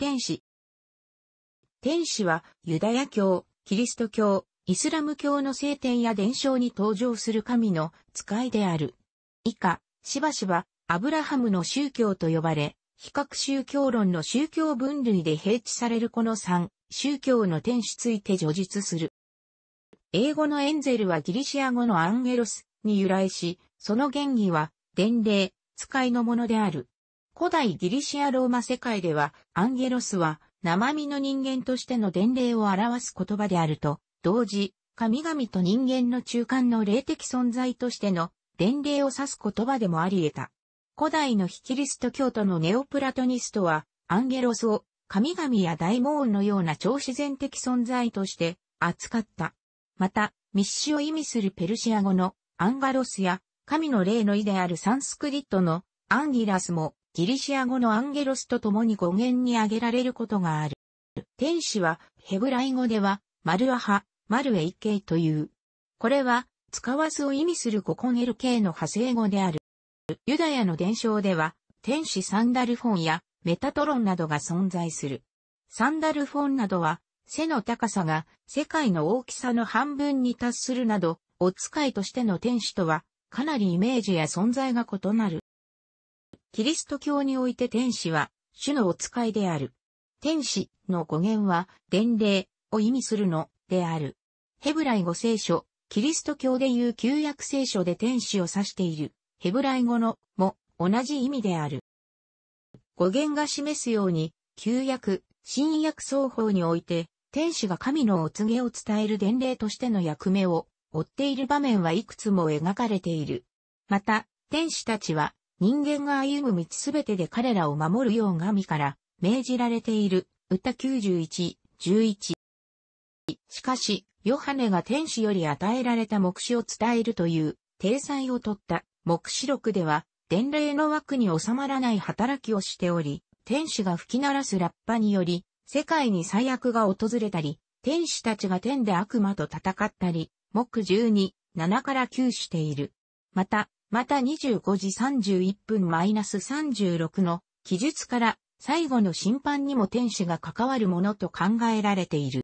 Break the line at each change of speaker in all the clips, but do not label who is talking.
天使。天使は、ユダヤ教、キリスト教、イスラム教の聖典や伝承に登場する神の使いである。以下、しばしば、アブラハムの宗教と呼ばれ、比較宗教論の宗教分類で平地されるこの3、宗教の天使ついて叙述する。英語のエンゼルはギリシア語のアンゲロスに由来し、その原義は、伝令、使いのものである。古代ギリシアローマ世界では、アンゲロスは、生身の人間としての伝令を表す言葉であると、同時、神々と人間の中間の霊的存在としての伝令を指す言葉でもあり得た。古代のヒキリスト教徒のネオプラトニストは、アンゲロスを神々や大魔王のような超自然的存在として扱った。また、密使を意味するペルシア語のアンガロスや神の霊の意であるサンスクリットのアンギラスもギリシア語のアンゲロスと共に語源に挙げられることがある。天使は、ヘブライ語では、マルアハ、マルエイケイという。これは、使わずを意味するココネル系の派生語である。ユダヤの伝承では、天使サンダルフォンやメタトロンなどが存在する。サンダルフォンなどは、背の高さが世界の大きさの半分に達するなど、お使いとしての天使とは、かなりイメージや存在が異なる。キリスト教において天使は、主のお使いである。天使の語源は、伝令を意味するのである。ヘブライ語聖書、キリスト教でいう旧約聖書で天使を指している、ヘブライ語のも同じ意味である。語源が示すように、旧約、新約双方において、天使が神のお告げを伝える伝令としての役目を追っている場面はいくつも描かれている。また、天使たちは人間が歩む道すべてで彼らを守るよう神から命じられている。歌91、11。しかし、ヨハネが天使より与えられた目視を伝えるという、体裁を取った目視録では、伝令の枠に収まらない働きをしており、天使が吹き鳴らすラッパにより、世界に最悪が訪れたり、天使たちが天で悪魔と戦ったり、目12、7から9している。また、また25時31分マイナス -36 の記述から最後の審判にも天使が関わるものと考えられている。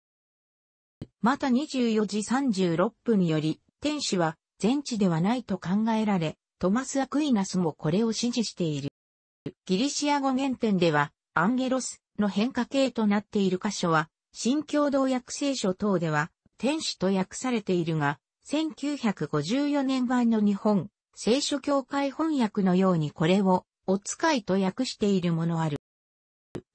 また24時36分より天使は全知ではないと考えられ、トマス・アクイナスもこれを支持している。ギリシア語原点ではアンゲロスの変化形となっている箇所は新共同訳聖書等では天使と訳されているが、1954年版の日本聖書教会翻訳のようにこれを、お使いと訳しているものある。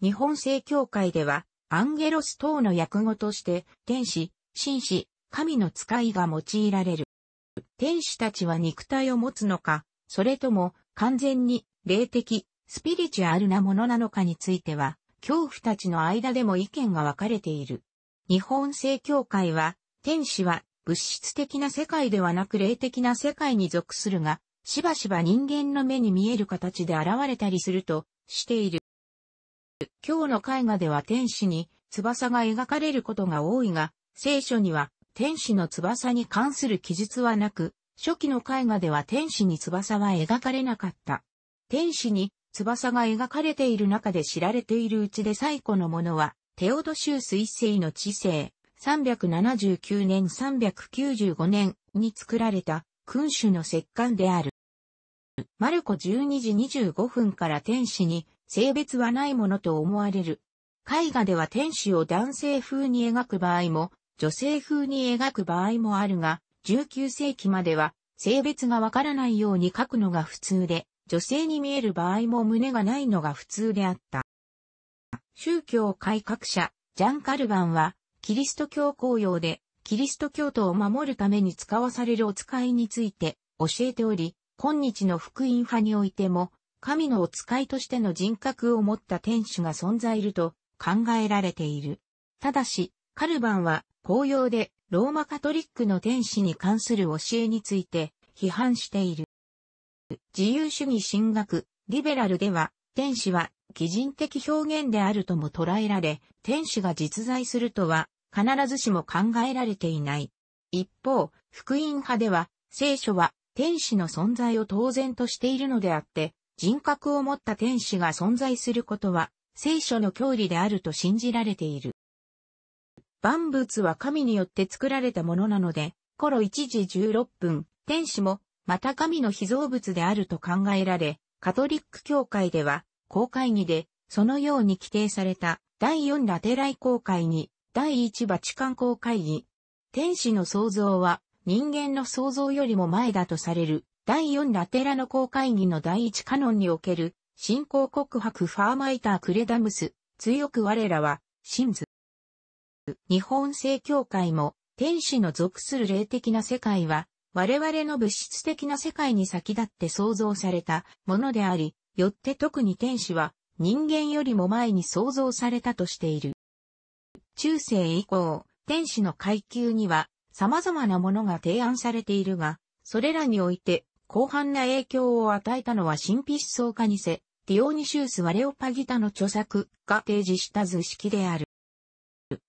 日本聖教会では、アンゲロス等の訳語として、天使、神使、神の使いが用いられる。天使たちは肉体を持つのか、それとも完全に霊的、スピリチュアルなものなのかについては、恐怖たちの間でも意見が分かれている。日本聖教会は、天使は物質的な世界ではなく霊的な世界に属するが、しばしば人間の目に見える形で現れたりするとしている。今日の絵画では天使に翼が描かれることが多いが、聖書には天使の翼に関する記述はなく、初期の絵画では天使に翼は描かれなかった。天使に翼が描かれている中で知られているうちで最古のものは、テオドシウス一世の知性、379年395年に作られた君主の石棺である。マルコ12時25分から天使に性別はないものと思われる。絵画では天使を男性風に描く場合も、女性風に描く場合もあるが、19世紀までは性別がわからないように描くのが普通で、女性に見える場合も胸がないのが普通であった。宗教改革者、ジャン・カルバンは、キリスト教公用で、キリスト教徒を守るために使わされるお使いについて教えており、今日の福音派においても、神のお使いとしての人格を持った天使が存在いると考えられている。ただし、カルバンは公用でローマカトリックの天使に関する教えについて批判している。自由主義神学、リベラルでは、天使は擬人的表現であるとも捉えられ、天使が実在するとは、必ずしも考えられていない。一方、福音派では、聖書は天使の存在を当然としているのであって、人格を持った天使が存在することは、聖書の教理であると信じられている。万物は神によって作られたものなので、頃1時16分、天使も、また神の被造物であると考えられ、カトリック教会では、公会議で、そのように規定された第4ラテライ公会議、第1バチカン公会議。天使の創造は人間の創造よりも前だとされる第4ラテラの公会議の第1カノンにおける信仰告白ファーマイタークレダムス、強く我らは、真図。日本正教会も、天使の属する霊的な世界は、我々の物質的な世界に先立って創造されたものであり、よって特に天使は人間よりも前に創造されたとしている。中世以降、天使の階級には様々なものが提案されているが、それらにおいて広範な影響を与えたのは神秘思想家にせ、ディオニシウス・ワレオパギタの著作が提示した図式である。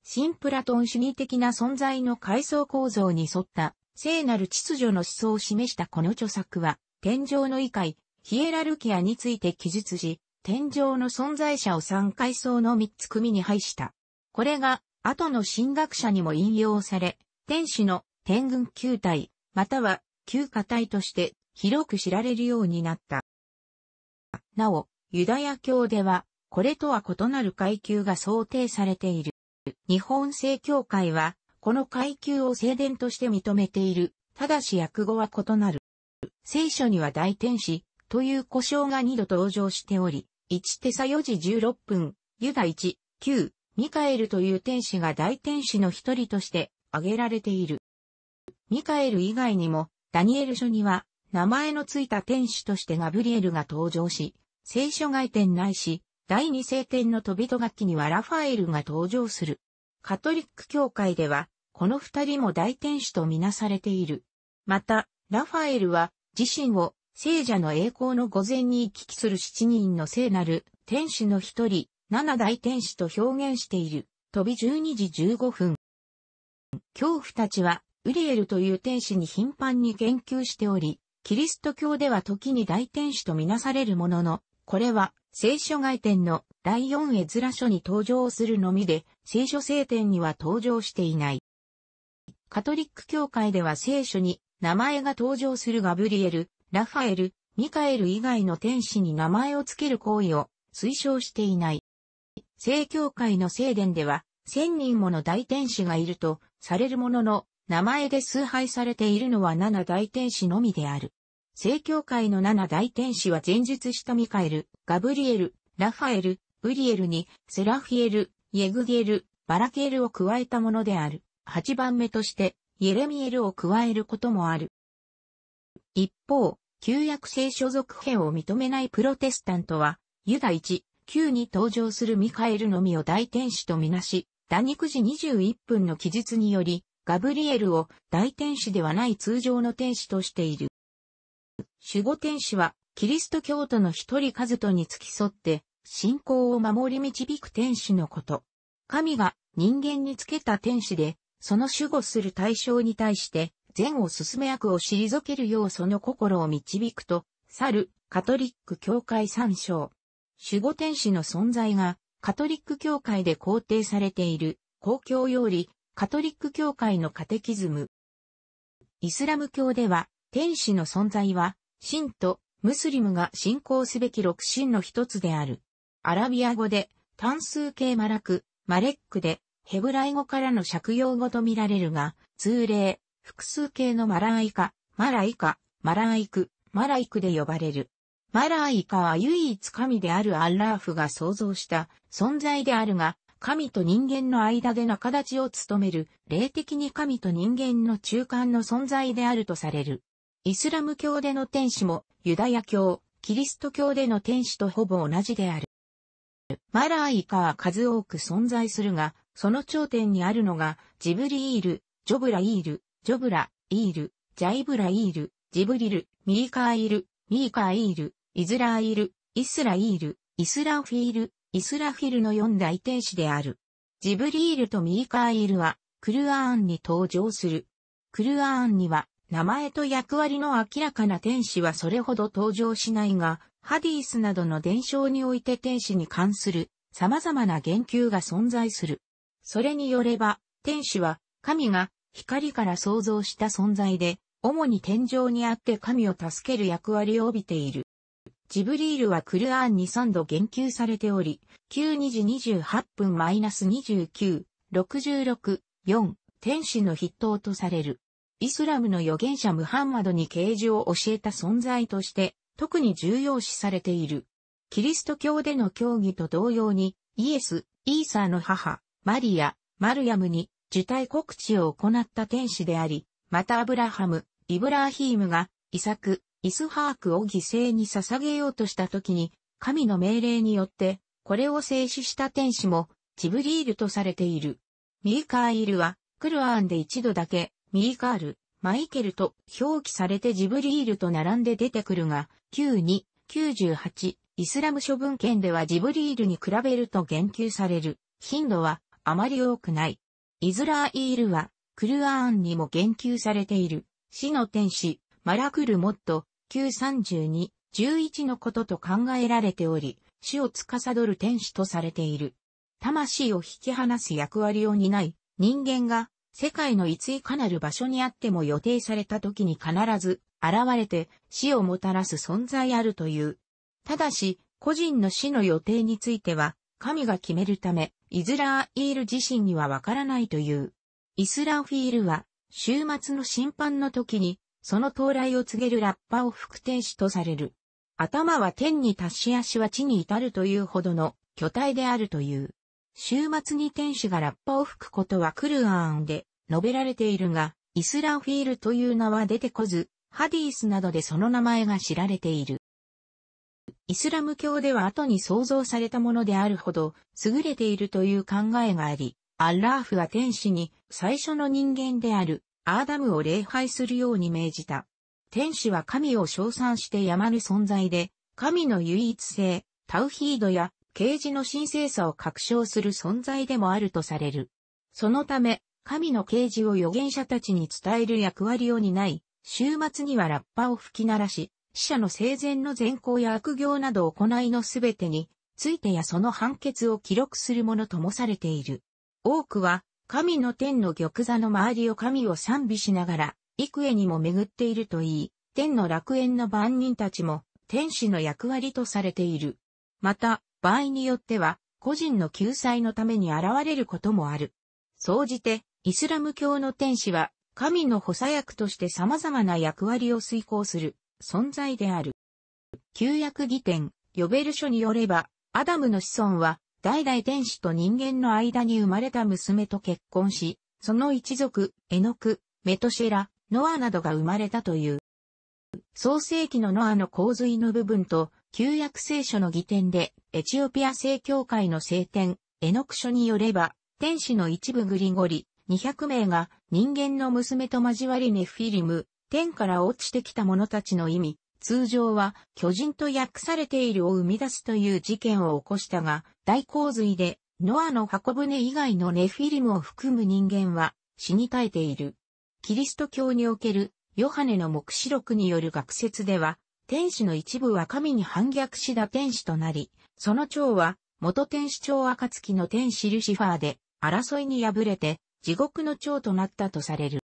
新プラトン主義的な存在の階層構造に沿った聖なる秩序の思想を示したこの著作は、天井の異界、ヒエラルキアについて記述し、天上の存在者を三階層の三つ組に配した。これが、後の神学者にも引用され、天使の天群球体、または旧化体として広く知られるようになった。なお、ユダヤ教では、これとは異なる階級が想定されている。日本正教会は、この階級を聖殿として認めている。ただし訳語は異なる。聖書には大天使、という故障が2度登場しており、1テサ4時16分、ユダ1、9、ミカエルという天使が大天使の一人として挙げられている。ミカエル以外にも、ダニエル書には、名前のついた天使としてガブリエルが登場し、聖書外典ないし、第二聖典の飛人楽器にはラファエルが登場する。カトリック教会では、この二人も大天使とみなされている。また、ラファエルは、自身を聖者の栄光の御前に行き来する七人の聖なる天使の一人、七大天使と表現している。飛び12時15分。恐怖たちは、ウリエルという天使に頻繁に言及しており、キリスト教では時に大天使とみなされるものの、これは聖書外典の第四絵面書に登場するのみで、聖書聖典には登場していない。カトリック教会では聖書に名前が登場するガブリエル、ラファエル、ミカエル以外の天使に名前を付ける行為を推奨していない。聖教会の聖殿では、千人もの大天使がいるとされるものの、名前で崇拝されているのは七大天使のみである。聖教会の七大天使は前述したミカエル、ガブリエル、ラファエル、ウリエルに、セラフィエル、イエグゲル、バラケールを加えたものである。八番目として、イエレミエルを加えることもある。一方、旧約聖書属編を認めないプロテスタントは、ユダ1、9に登場するミカエルのみを大天使とみなし、打肉時21分の記述により、ガブリエルを大天使ではない通常の天使としている。守護天使は、キリスト教徒の一人カズトに付き添って、信仰を守り導く天使のこと。神が人間につけた天使で、その守護する対象に対して、善を進め悪を退けるようその心を導くと、去る、カトリック教会参照。守護天使の存在が、カトリック教会で肯定されている、公共より、カトリック教会のカテキズム。イスラム教では、天使の存在は、信徒、ムスリムが信仰すべき六神の一つである。アラビア語で、単数形マラク、マレックで、ヘブライ語からの借用語とみられるが、通例、複数形のマラーイカ、マライカ、マライク、マライクで呼ばれる。マラーイカは唯一神であるアッラーフが創造した存在であるが、神と人間の間で仲立ちを務める、霊的に神と人間の中間の存在であるとされる。イスラム教での天使も、ユダヤ教、キリスト教での天使とほぼ同じである。マラーイカは数多く存在するが、その頂点にあるのが、ジブリイール、ジョブライール、ジョブラ、イール、ジャイブライール、ジブリル、ミーカーイル、ミーカーイール、イズライル、イスライール、イスラフィール、イスラフィルの四大天使である。ジブリールとミーカーイルは、クルアーンに登場する。クルアーンには、名前と役割の明らかな天使はそれほど登場しないが、ハディースなどの伝承において天使に関する様々な言及が存在する。それによれば、天使は神が光から創造した存在で、主に天上にあって神を助ける役割を帯びている。ジブリールはクルアーンに3度言及されており、92時28分 -29、66、4、天使の筆頭とされる。イスラムの預言者ムハンマドに啓示を教えた存在として、特に重要視されている。キリスト教での教義と同様に、イエス、イーサーの母、マリア、マルヤムに、受胎告知を行った天使であり、またアブラハム、イブラーヒームが、イサク、イスハークを犠牲に捧げようとした時に、神の命令によって、これを制止した天使も、ジブリールとされている。ミーカーイルは、クルアーンで一度だけ、ミーカール、マイケルと表記されてジブリールと並んで出てくるが、92、98、イスラム処分権ではジブリールに比べると言及される頻度はあまり多くない。イズラーイールは、クルアーンにも言及されている、死の天使、マラクルモット、932、11のことと考えられており、死を司る天使とされている。魂を引き離す役割を担い、人間が世界のいついかなる場所にあっても予定された時に必ず現れて死をもたらす存在あるという。ただし、個人の死の予定については神が決めるため、イズラーイール自身にはわからないという。イスラフィールは、週末の審判の時に、その到来を告げるラッパを副天使とされる。頭は天に達し足は地に至るというほどの巨体であるという。週末に天使がラッパを吹くことはクルアーンで述べられているが、イスラフィールという名は出てこず、ハディースなどでその名前が知られている。イスラム教では後に創造されたものであるほど優れているという考えがあり、アッラーフは天使に最初の人間であるアーダムを礼拝するように命じた。天使は神を称賛してやまぬ存在で、神の唯一性、タウヒードや啓示の神聖さを確証する存在でもあるとされる。そのため、神の啓示を預言者たちに伝える役割を担い、週末にはラッパを吹き鳴らし、死者の生前の善行や悪行など行いのすべてに、ついてやその判決を記録するものともされている。多くは、神の天の玉座の周りを神を賛美しながら、幾重にも巡っているといい、天の楽園の番人たちも、天使の役割とされている。また、場合によっては、個人の救済のために現れることもある。総じて、イスラム教の天使は、神の補佐役として様々な役割を遂行する。存在である。旧約義典、ヨベル書によれば、アダムの子孫は、代々天使と人間の間に生まれた娘と結婚し、その一族、エノク、メトシェラ、ノアなどが生まれたという。創世紀のノアの洪水の部分と、旧約聖書の義典で、エチオピア正教会の聖典、エノク書によれば、天使の一部グリゴリ、200名が人間の娘と交わりネフィリム、天から落ちてきた者たちの意味、通常は巨人と訳されているを生み出すという事件を起こしたが、大洪水でノアの箱舟以外のネフィリムを含む人間は死に絶えている。キリスト教におけるヨハネの目視録による学説では、天使の一部は神に反逆しだ天使となり、その長は元天使長暁の天使ルシファーで争いに敗れて地獄の長となったとされる。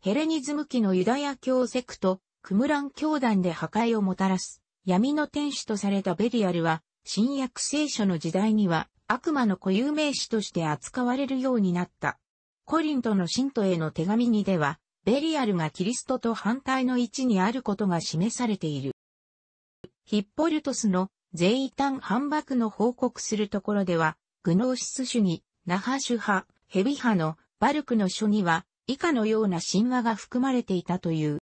ヘレニズム期のユダヤ教セクト、クムラン教団で破壊をもたらす、闇の天使とされたベリアルは、新約聖書の時代には悪魔の固有名詞として扱われるようになった。コリントの信徒への手紙にでは、ベリアルがキリストと反対の位置にあることが示されている。ヒッポルトスの税端反駁の報告するところでは、グノーシス主義、ナハシュ派、ヘビ派のバルクの書には、以下のような神話が含まれていたという。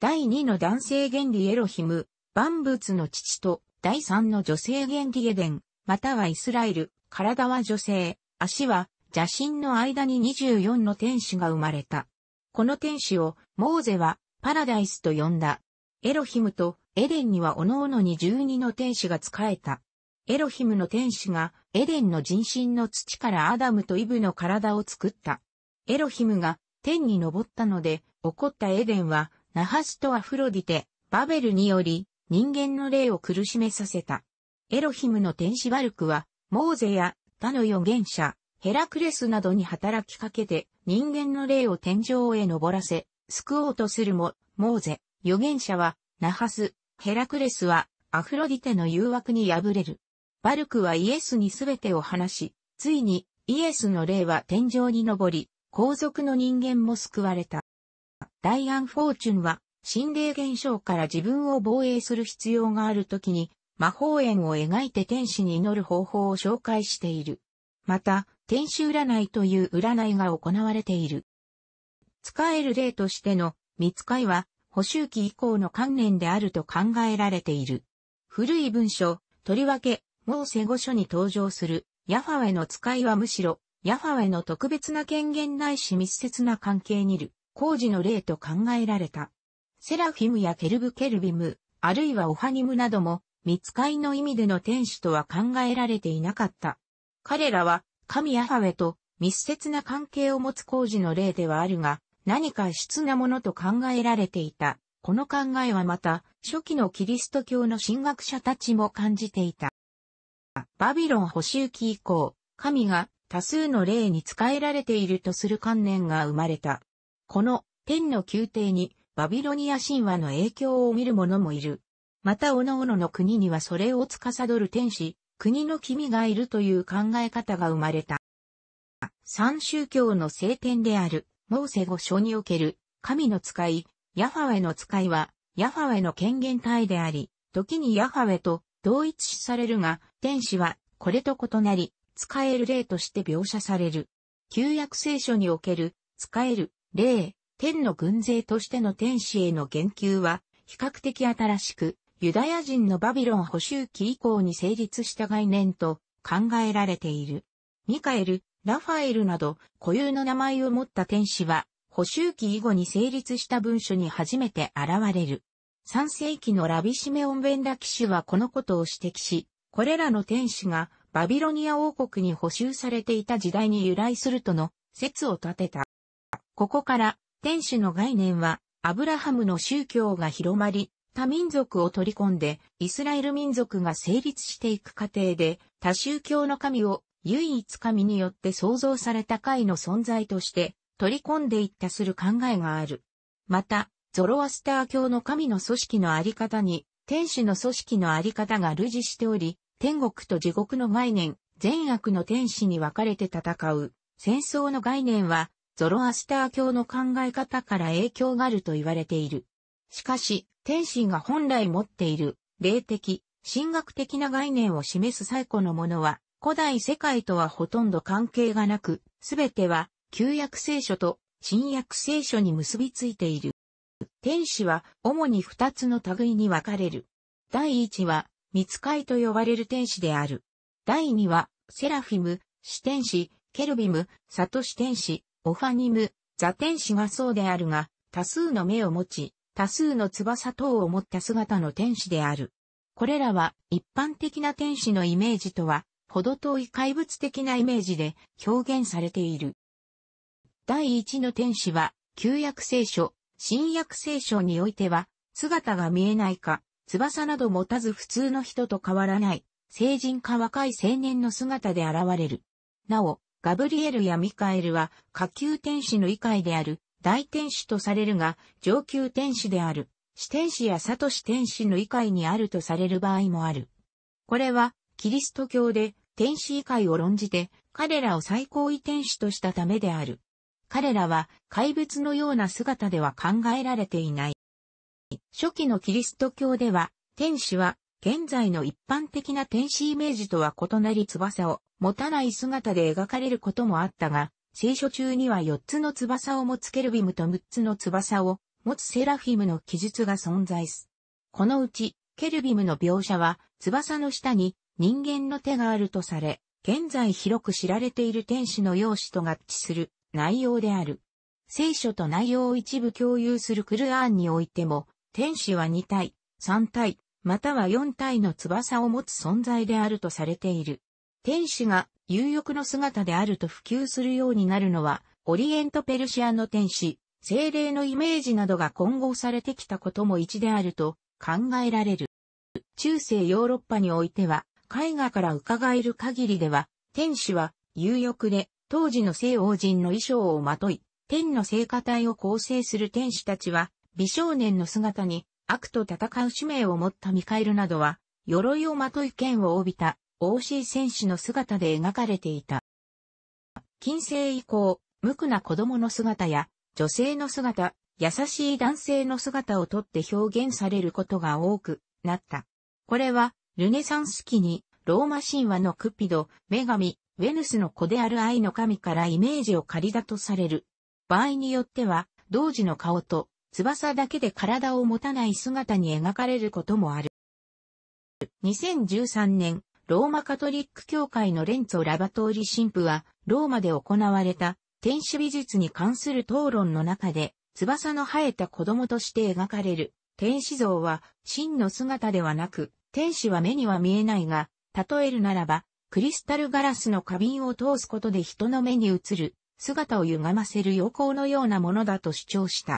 第2の男性原理エロヒム、万物の父と、第3の女性原理エデン、またはイスラエル、体は女性、足は邪神の間に24の天使が生まれた。この天使を、モーゼは、パラダイスと呼んだ。エロヒムとエデンには各々に12の天使が仕えた。エロヒムの天使がエデンの人身の土からアダムとイブの体を作った。エロヒムが天に昇ったので、起こったエデンは、ナハシとアフロディテ、バベルにより、人間の霊を苦しめさせた。エロヒムの天使バルクは、モーゼや他の預言者、ヘラクレスなどに働きかけて、人間の霊を天井へ登らせ、救おうとするも、モーゼ、預言者は、ナハス、ヘラクレスは、アフロディテの誘惑に敗れる。バルクはイエスにすべてを話し、ついに、イエスの霊は天井に登り、皇族の人間も救われた。ダイアン・フォーチュンは、心霊現象から自分を防衛する必要があるときに、魔法縁を描いて天使に祈る方法を紹介している。また、天使占いという占いが行われている。使える例としての、見使いは、補修期以降の観念であると考えられている。古い文書、とりわけ、モーセ語書に登場する、ヤファウェの使いはむしろ、ヤファェの特別な権限ないし密接な関係にいる、工事の例と考えられた。セラフィムやケルブケルビム、あるいはオハニムなども、密会の意味での天使とは考えられていなかった。彼らは、神ヤハウェと密接な関係を持つ工事の例ではあるが、何か質なものと考えられていた。この考えはまた、初期のキリスト教の神学者たちも感じていた。バビロン保守期以降、神が多数の例に使えられているとする観念が生まれた。この天の宮廷にバビロニア神話の影響を見る者もいる。また各々の国にはそれを司る天使、国の君がいるという考え方が生まれた。三宗教の聖典である、モーセ語書における、神の使い、ヤファウェの使いは、ヤファウェの権限体であり、時にヤファウェと同一視されるが、天使はこれと異なり、使える例として描写される。旧約聖書における、使える、例、天の軍勢としての天使への言及は、比較的新しく、ユダヤ人のバビロン補修期以降に成立した概念と考えられている。ミカエル、ラファエルなど固有の名前を持った天使は、補修期以後に成立した文書に初めて現れる。3世紀のラビシメオン・ベンラ騎士はこのことを指摘し、これらの天使がバビロニア王国に補修されていた時代に由来するとの説を立てた。ここから天使の概念はアブラハムの宗教が広まり、他民族を取り込んでイスラエル民族が成立していく過程で他宗教の神を唯一神によって創造された会の存在として取り込んでいったする考えがある。また、ゾロアスター教の神の組織のあり方に、天使の組織のあり方が類似しており、天国と地獄の概念、善悪の天使に分かれて戦う、戦争の概念は、ゾロアスター教の考え方から影響があると言われている。しかし、天使が本来持っている、霊的、神学的な概念を示す最古のものは、古代世界とはほとんど関係がなく、すべては、旧約聖書と新約聖書に結びついている。天使は、主に二つの類に分かれる。第一は、密会と呼ばれる天使である。第2は、セラフィム、死天使、ケルビム、サトシ天使、オファニム、ザ天使がそうであるが、多数の目を持ち、多数の翼等を持った姿の天使である。これらは一般的な天使のイメージとは、ほど遠い怪物的なイメージで表現されている。第一の天使は、旧約聖書、新約聖書においては、姿が見えないか、翼など持たず普通の人と変わらない、成人か若い青年の姿で現れる。なお、ガブリエルやミカエルは下級天使の異界である、大天使とされるが、上級天使である、死天使やサトシ天使の異界にあるとされる場合もある。これは、キリスト教で天使異界を論じて、彼らを最高位天使としたためである。彼らは怪物のような姿では考えられていない。初期のキリスト教では、天使は、現在の一般的な天使イメージとは異なり翼を持たない姿で描かれることもあったが、聖書中には4つの翼を持つケルビムと6つの翼を持つセラフィムの記述が存在す。このうち、ケルビムの描写は、翼の下に人間の手があるとされ、現在広く知られている天使の容姿と合致する内容である。聖書と内容を一部共有するクルアーンにおいても、天使は2体、3体、または4体の翼を持つ存在であるとされている。天使が有欲の姿であると普及するようになるのは、オリエントペルシアの天使、精霊のイメージなどが混合されてきたことも一であると考えられる。中世ヨーロッパにおいては、絵画から伺える限りでは、天使は有欲で、当時の聖王人の衣装をまとい、天の聖歌隊を構成する天使たちは、美少年の姿に悪と戦う使命を持ったミカエルなどは、鎧をまとい剣を帯びた OC 戦士の姿で描かれていた。近世以降、無垢な子供の姿や女性の姿、優しい男性の姿をとって表現されることが多くなった。これは、ルネサンス期にローマ神話のクピド、女神、ウェヌスの子である愛の神からイメージを借りだとされる。場合によっては、同時の顔と翼だけで体を持たない姿に描かれることもある。2013年、ローマカトリック教会のレンツォ・ラバトーリ神父は、ローマで行われた天使美術に関する討論の中で、翼の生えた子供として描かれる天使像は真の姿ではなく、天使は目には見えないが、例えるならば、クリスタルガラスの花瓶を通すことで人の目に映る姿を歪ませる横行のようなものだと主張した。